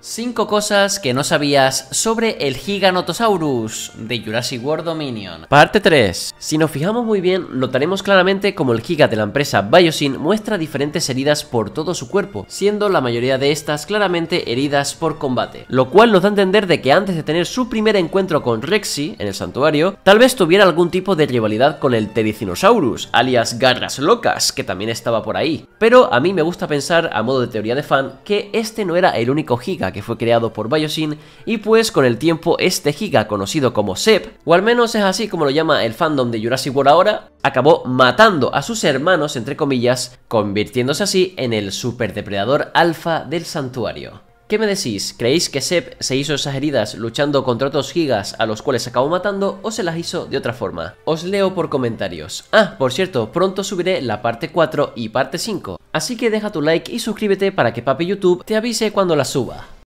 5 cosas que no sabías sobre el Giganotosaurus de Jurassic World Dominion. Parte 3. Si nos fijamos muy bien, notaremos claramente como el Giga de la empresa Biosyn muestra diferentes heridas por todo su cuerpo, siendo la mayoría de estas claramente heridas por combate, lo cual nos da a entender de que antes de tener su primer encuentro con Rexy en el santuario, tal vez tuviera algún tipo de rivalidad con el Tericinosaurus, alias Garras Locas, que también estaba por ahí. Pero a mí me gusta pensar, a modo de teoría de fan, que este no era el único Giga que fue creado por Biosyn y pues con el tiempo este giga conocido como Sep, o al menos es así como lo llama el fandom de Jurassic World ahora, acabó matando a sus hermanos entre comillas, convirtiéndose así en el superdepredador alfa del santuario. ¿Qué me decís? ¿Creéis que Sep se hizo esas heridas luchando contra otros gigas a los cuales acabó matando o se las hizo de otra forma? Os leo por comentarios. Ah, por cierto, pronto subiré la parte 4 y parte 5, así que deja tu like y suscríbete para que papi YouTube te avise cuando la suba.